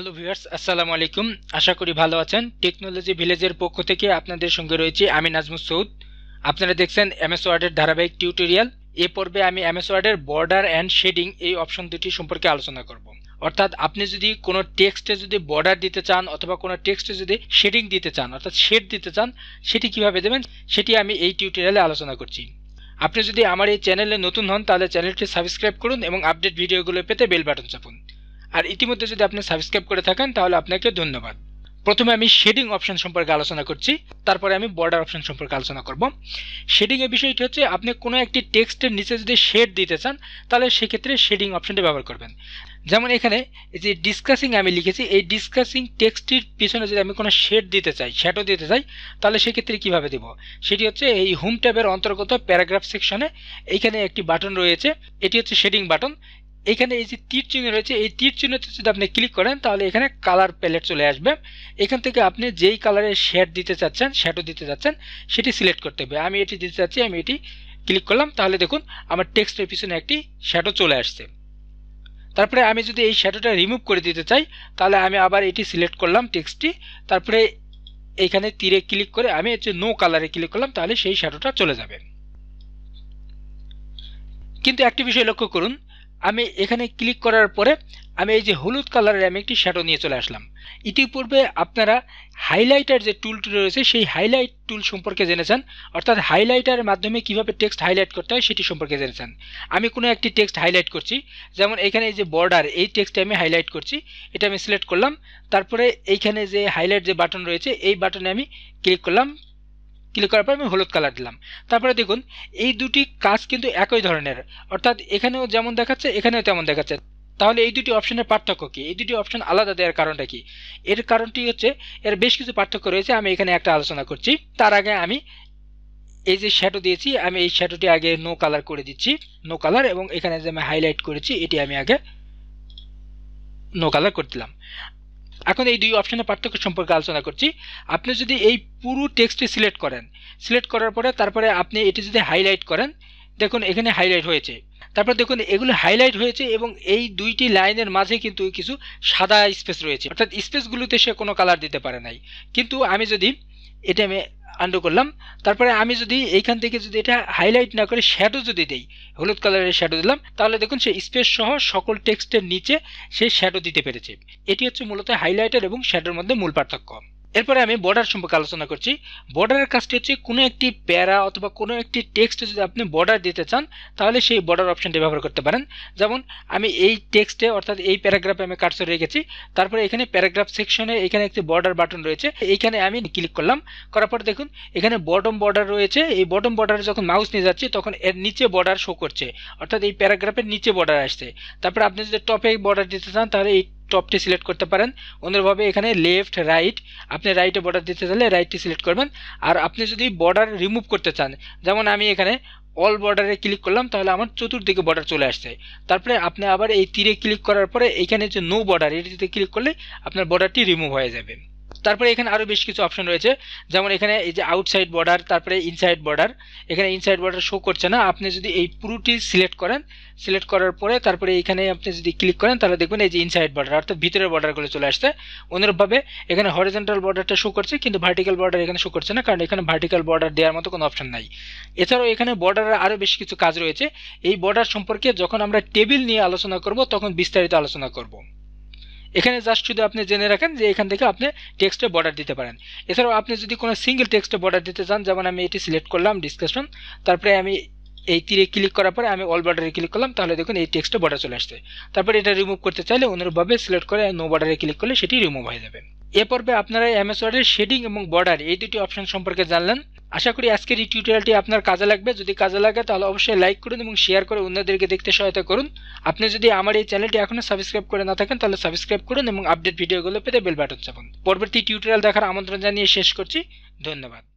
hello viewers আসসালামু আলাইকুম আশা করি ভালো আছেন টেকনোলজি ভিলেজের পক্ষ থেকে আপনাদের সঙ্গে রয়েছে আমি নাজমুল সৌদ আপনারা দেখছেন এমএস ওয়ার্ডের ধারাবাহিক টিউটোরিয়াল এ পর্বে আমি এমএস ওয়ার্ডের বর্ডার অ্যান্ড শেডিং এই অপশন দুটি সম্পর্কে আলোচনা করব অর্থাৎ আপনি যদি কোনো টেক্সটে যদি বর্ডার দিতে চান অথবা কোনো টেক্সটে যদি শেডিং দিতে চান অর্থাৎ শেড দিতে চান সেটি কিভাবে দেবেন সেটি আমি এই টিউটোরিয়ালে আলোচনা করছি আপনি যদি আমার এই চ্যানেলে নতুন হন তাহলে চ্যানেলটি সাবস্ক্রাইব করুন এবং আপডেট ভিডিওগুলো পেতে বেল বাটন চাপুন আর ইতিমধ্যে যদি আপনি সাবস্ক্রাইব করে থাকেন তাহলে আপনাকে ধন্যবাদ প্রথমে আমি শেডিং অপশন সম্পর্কে আলোচনা করছি তারপরে আমি বর্ডার অপশন সম্পর্কে আলোচনা করব শেডিং এর বিষয়টি হচ্ছে আপনি কোনো একটি টেক্সটের নিচে যদি শেড দিতে চান তাহলে সেক্ষেত্রে শেডিং অপশনটি ব্যবহার করবেন যেমন এখানে যে ডিসকাসিং আমি লিখেছি এই ডিসকাসিং টেক্সটির পিছনে যদি আমি কোনো শেড দিতে চাই শ্যাডো দিতে চাই তাহলে সেক্ষেত্রে কিভাবে দেব সেটি হচ্ছে এই হোম ট্যাবের অন্তর্গত প্যারাগ্রাফ সেকশনে এইখানে একটি বাটন রয়েছে এটি হচ্ছে শেডিং বাটন এখানে এই যে তীর চিহ্ন রয়েছে এই তীর চিহ্নতে যদি আপনি ক্লিক করেন তাহলে এখানে কালার প্যালেট চলে আসবে এখান থেকে আপনি যেই কালারের শেড দিতে চাচ্ছেন শ্যাডো দিতে চাচ্ছেন সেটি সিলেক্ট করতে হবে আমি এটি দিতে চাচ্ছি আমি এটি ক্লিক করলাম তাহলে দেখুন আমার টেক্সটের পিছনে একটি শ্যাডো চলে আসছে তারপরে আমি যদি এই শ্যাডোটা রিমুভ করে দিতে চাই তাহলে আমি আবার এটি সিলেক্ট করলাম টেক্সটটি তারপরে এইখানে তীরে ক্লিক করে আমি হচ্ছে নো কালারে ক্লিক করলাম তাহলে সেই শ্যাডোটা চলে যাবে কিন্তু একটি বিষয় লক্ষ্য করুন আমি এখানে ক্লিক করার পরে আমি এই যে হলুদ কালারের আমি একটি শ্যাডো নিয়ে চলে আসলাম ইতিপূর্বে আপনারা হাইলাইটার যে টুলটি রয়েছে সেই হাইলাইট টুল সম্পর্কে জেনেছেন অর্থাৎ হাইলাইটারের মাধ্যমে কিভাবে টেক্সট হাইলাইট করতে হয় সেটি সম্পর্কে জেনেছেন আমি কোনো একটি টেক্সট হাইলাইট করছি যেমন এখানে এই যে বর্ডার এই টেক্সটে আমি হাইলাইট করছি এটা আমি সিলেক্ট করলাম তারপরে এইখানে যে হাইলাইট যে বাটন রয়েছে এই বাটনে আমি ক্লিক করলাম ক্লিক করার পর আমি হলুদ কালার দিলাম তারপরে দেখুন এই দুটি কাজ কিন্তু একই ধরনের অর্থাৎ এখানেও যেমন দেখাচ্ছে এখানেও তেমন দেখাচ্ছে তাহলে এই দুটি অপশনের পার্থক্য কী এই দুটি অপশন আলাদা দেওয়ার কারণটা কি এর কারণটি হচ্ছে এর বেশ কিছু পার্থক্য রয়েছে আমি এখানে একটা আলোচনা করছি তার আগে আমি এই যে শ্যাডো দিয়েছি আমি এই শ্যাডোটি আগে নো কালার করে দিচ্ছি নো কালার এবং এখানে যে আমি হাইলাইট করেছি এটি আমি আগে নো কালার করে দিলাম এখন এই দুই অপশনের পার্থক্য সম্পর্কে আলোচনা করছি আপনি যদি এই পুরো টেক্সটটি সিলেক্ট করেন সিলেক্ট করার পরে তারপরে আপনি এটি যদি হাইলাইট করেন দেখুন এখানে হাইলাইট হয়েছে তারপর দেখুন এগুলো হাইলাইট হয়েছে এবং এই দুইটি লাইনের মাঝে কিন্তু কিছু সাদা স্পেস রয়েছে অর্থাৎ স্পেসগুলোতে সে কোনো কালার দিতে পারে নাই কিন্তু আমি যদি এটা আমি আন্ডু করলাম তারপরে আমি যদি এইখান থেকে যদি এটা হাইলাইট না করে শ্যাডো যদি দেই হলুদ কালারের শ্যাডো দিলাম তাহলে দেখুন সে স্পেস সহ সকল টেক্সটের নিচে সে শ্যাডো দিতে পেরেছে এটি হচ্ছে মূলত হাইলাইটার এবং শ্যাডোর মধ্যে মূল পার্থক্য এরপরে আমি বর্ডার সম্পর্কে আলোচনা করছি বর্ডারের কাজটি হচ্ছে কোনো একটি প্যারা অথবা কোনো একটি টেক্সটে যদি আপনি বর্ডার দিতে চান তাহলে সেই বর্ডার অপশানটি ব্যবহার করতে পারেন যেমন আমি এই টেক্সটে অর্থাৎ এই প্যারাগ্রাফে আমি কাটসর রেখেছি তারপরে এখানে প্যারাগ্রাফ সেকশনে এখানে একটি বর্ডার বাটন রয়েছে এইখানে আমি ক্লিক করলাম করার পর দেখুন এখানে বটম বর্ডার রয়েছে এই বটম বর্ডারে যখন মাউস নিয়ে যাচ্ছি তখন এর নিচে বর্ডার শো করছে অর্থাৎ এই প্যারাগ্রাফের নিচে বর্ডার আসছে তারপরে আপনি যদি টপে বর্ডার দিতে চান তাহলে এই টপটি সিলেক্ট করতে পারেন অন্যভাবে এখানে লেফট রাইট আপনি রাইটে বর্ডার দিতে চাইলে রাইটটি সিলেক্ট করবেন আর আপনি যদি বর্ডার রিমুভ করতে চান যেমন আমি এখানে অল বর্ডারে ক্লিক করলাম তাহলে আমার চতুর্দিকে বর্ডার চলে আসছে তারপরে আপনি আবার এই তীরে ক্লিক করার পরে এখানে যে নো বর্ডার এটিতে ক্লিক করলে আপনার বর্ডারটি রিমুভ হয়ে যাবে তারপরে এখানে আরও বেশ কিছু অপশন রয়েছে যেমন এখানে এই যে আউটসাইড বর্ডার তারপরে ইনসাইড বর্ডার এখানে ইনসাইড বর্ডার শো করছে না আপনি যদি এই পুরোটি সিলেক্ট করেন সিলেক্ট করার পরে তারপরে এখানে আপনি যদি ক্লিক করেন তাহলে দেখবেন এই যে ইনসাইড বর্ডার অর্থাৎ ভিতরের বর্ডারগুলো চলে আসছে অনুরূপভাবে এখানে হরিজেন্টাল বর্ডারটা শো করছে কিন্তু ভার্টিক্যাল বর্ডার এখানে শো করছে না কারণ এখানে ভার্টিক্যাল বর্ডার দেওয়ার মতো কোনো অপশন নাই এছাড়াও এখানে বর্ডারের আরও বেশ কিছু কাজ রয়েছে এই বর্ডার সম্পর্কে যখন আমরা টেবিল নিয়ে আলোচনা করব তখন বিস্তারিত আলোচনা করব এখানে জাস্ট শুধু আপনি জেনে রাখেন যে এখান থেকে আপনি টেক্সটে বর্ডার দিতে পারেন এছাড়াও আপনি যদি কোনো সিঙ্গেল টেক্সটে বর্ডার দিতে চান যেমন আমি এটি সিলেক্ট করলাম ডিসকাশন তারপরে আমি এই তীরে ক্লিক করার পরে আমি অল বর্ডারে ক্লিক করলাম তাহলে দেখুন এই টেক্সটে বর্ডার চলে আসছে তারপরে এটা রিমুভ করতে চাইলে অনুরূপভাবে সিলেক্ট করে নো বর্ডারে ক্লিক করলে সেটি রিমুভ হয়ে যাবে এ পর্বে আপনারা এমএস ওয়ার্ডের শেডিং এবং বর্ডার এই দুটি অপশন সম্পর্কে জানলেন আশা করি আজকের এই টিউটোরিয়ালটি আপনার কাজে লাগবে যদি কাজে লাগে তাহলে অবশ্যই লাইক করুন এবং শেয়ার করে অন্যদেরকে দেখতে সহায়তা করুন আপনি যদি আমার এই চ্যানেলটি এখনও সাবস্ক্রাইব করে না থাকেন তাহলে সাবস্ক্রাইব করুন এবং আপডেট ভিডিওগুলো পেতে বেল বাটন চাপুন পরবর্তী টিউটোরিয়াল দেখার আমন্ত্রণ জানিয়ে শেষ করছি ধন্যবাদ